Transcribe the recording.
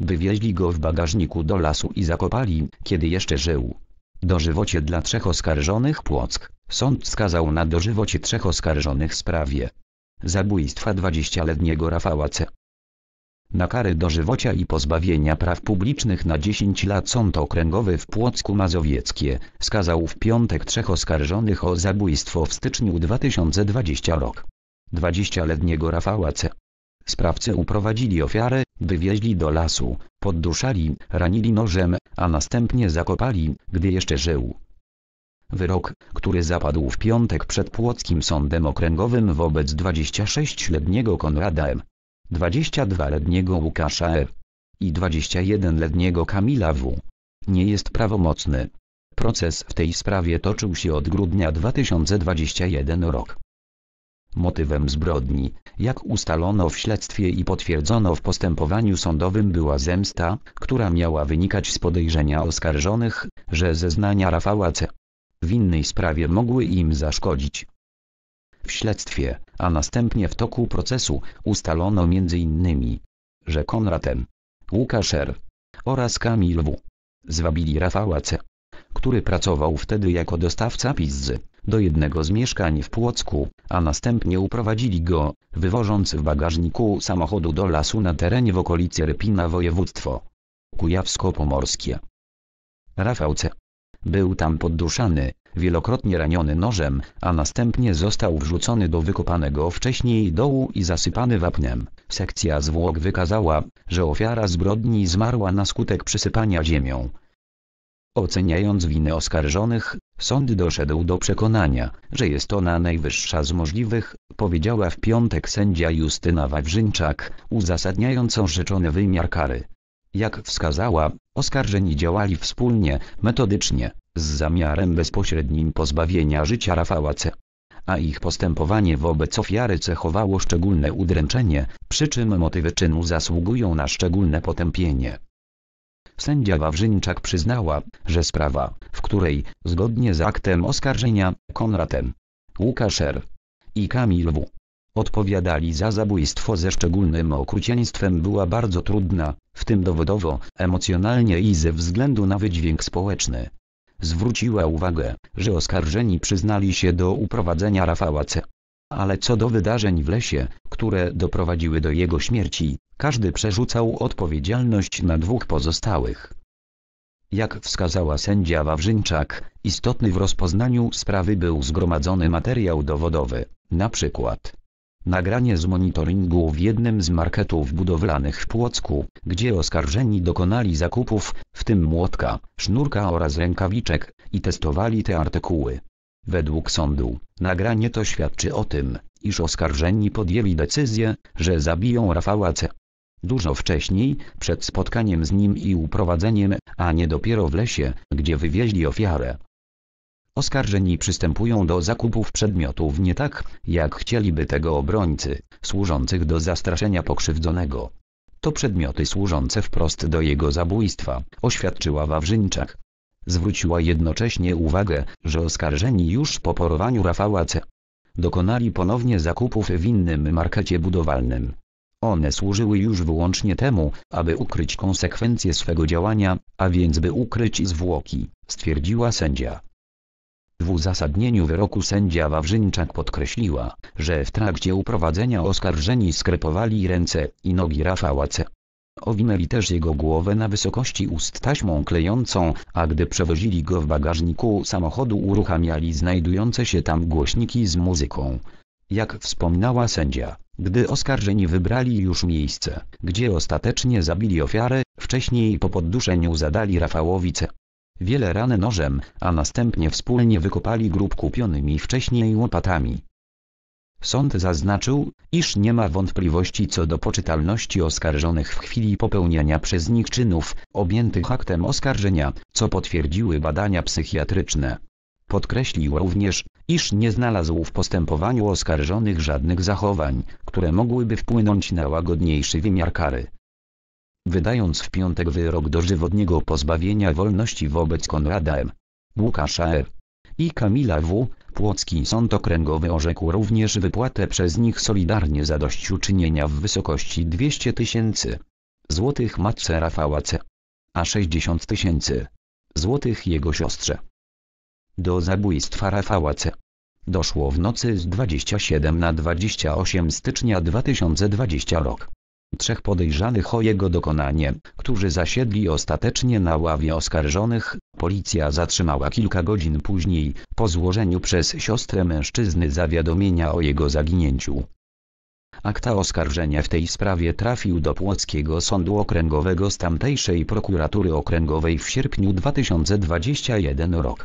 Wywieźli go w bagażniku do lasu i zakopali, kiedy jeszcze żył. Dożywocie dla trzech oskarżonych Płock. Sąd skazał na dożywocie trzech oskarżonych w sprawie zabójstwa 20-letniego Rafała C. Na karę dożywocia i pozbawienia praw publicznych na 10 lat Sąd Okręgowy w Płocku Mazowieckie skazał w piątek trzech oskarżonych o zabójstwo w styczniu 2020 rok. 20-letniego Rafała C. Sprawcy uprowadzili ofiarę, wywieźli do lasu, podduszali, ranili nożem, a następnie zakopali, gdy jeszcze żył. Wyrok, który zapadł w piątek przed Płockim Sądem Okręgowym wobec 26-letniego Konrada M., 22-letniego Łukasza R. E. i 21-letniego Kamila W. nie jest prawomocny. Proces w tej sprawie toczył się od grudnia 2021 roku. Motywem zbrodni, jak ustalono w śledztwie i potwierdzono w postępowaniu sądowym była zemsta, która miała wynikać z podejrzenia oskarżonych, że zeznania Rafała C. w innej sprawie mogły im zaszkodzić. W śledztwie, a następnie w toku procesu, ustalono m.in., że Konrad M. Łukasz R. oraz Kamil W. zwabili Rafała C., który pracował wtedy jako dostawca pizzy do jednego z mieszkań w Płocku, a następnie uprowadzili go, wywożąc w bagażniku samochodu do lasu na terenie w okolicy Rypina województwo kujawsko-pomorskie. Rafał C. Był tam podduszany, wielokrotnie raniony nożem, a następnie został wrzucony do wykopanego wcześniej dołu i zasypany wapnem. Sekcja zwłok wykazała, że ofiara zbrodni zmarła na skutek przysypania ziemią. Oceniając winy oskarżonych, Sąd doszedł do przekonania, że jest ona najwyższa z możliwych, powiedziała w piątek sędzia Justyna Wawrzyńczak, uzasadniając orzeczony wymiar kary. Jak wskazała, oskarżeni działali wspólnie, metodycznie, z zamiarem bezpośrednim pozbawienia życia Rafała C. A ich postępowanie wobec ofiary cechowało szczególne udręczenie, przy czym motywy czynu zasługują na szczególne potępienie. Sędzia Wawrzyńczak przyznała, że sprawa, w której, zgodnie z aktem oskarżenia, Konrad Łukaszer i Kamil W. odpowiadali za zabójstwo ze szczególnym okrucieństwem była bardzo trudna, w tym dowodowo, emocjonalnie i ze względu na wydźwięk społeczny. Zwróciła uwagę, że oskarżeni przyznali się do uprowadzenia Rafała C ale co do wydarzeń w lesie, które doprowadziły do jego śmierci, każdy przerzucał odpowiedzialność na dwóch pozostałych. Jak wskazała sędzia Wawrzynczak, istotny w rozpoznaniu sprawy był zgromadzony materiał dowodowy, na przykład nagranie z monitoringu w jednym z marketów budowlanych w Płocku, gdzie oskarżeni dokonali zakupów, w tym młotka, sznurka oraz rękawiczek, i testowali te artykuły. Według sądu, nagranie to świadczy o tym, iż oskarżeni podjęli decyzję, że zabiją Rafała C. Dużo wcześniej, przed spotkaniem z nim i uprowadzeniem, a nie dopiero w lesie, gdzie wywieźli ofiarę. Oskarżeni przystępują do zakupów przedmiotów nie tak, jak chcieliby tego obrońcy, służących do zastraszenia pokrzywdzonego. To przedmioty służące wprost do jego zabójstwa, oświadczyła Wawrzyńczak. Zwróciła jednocześnie uwagę, że oskarżeni już po porwaniu Rafała C. dokonali ponownie zakupów w innym markecie budowalnym. One służyły już wyłącznie temu, aby ukryć konsekwencje swego działania, a więc by ukryć zwłoki, stwierdziła sędzia. W uzasadnieniu wyroku sędzia Wawrzyńczak podkreśliła, że w trakcie uprowadzenia oskarżeni skrepowali ręce i nogi Rafała C. Owinęli też jego głowę na wysokości ust taśmą klejącą, a gdy przewozili go w bagażniku samochodu uruchamiali znajdujące się tam głośniki z muzyką. Jak wspominała sędzia, gdy oskarżeni wybrali już miejsce, gdzie ostatecznie zabili ofiarę, wcześniej po podduszeniu zadali Rafałowi C. Wiele rany nożem, a następnie wspólnie wykopali grób kupionymi wcześniej łopatami. Sąd zaznaczył, iż nie ma wątpliwości co do poczytalności oskarżonych w chwili popełniania przez nich czynów, objętych aktem oskarżenia, co potwierdziły badania psychiatryczne. Podkreślił również, iż nie znalazł w postępowaniu oskarżonych żadnych zachowań, które mogłyby wpłynąć na łagodniejszy wymiar kary. Wydając w piątek wyrok dożywotniego pozbawienia wolności wobec Konrada M. Łukasza R i Kamila W. Płocki Sąd Okręgowy orzekł również wypłatę przez nich solidarnie zadośćuczynienia w wysokości 200 tysięcy złotych matce Rafała C. A 60 tysięcy złotych jego siostrze. Do zabójstwa Rafała C. Doszło w nocy z 27 na 28 stycznia 2020 rok. Trzech podejrzanych o jego dokonanie, którzy zasiedli ostatecznie na ławie oskarżonych, Policja zatrzymała kilka godzin później, po złożeniu przez siostrę mężczyzny zawiadomienia o jego zaginięciu. Akta oskarżenia w tej sprawie trafił do Płockiego Sądu Okręgowego z tamtejszej prokuratury okręgowej w sierpniu 2021 roku.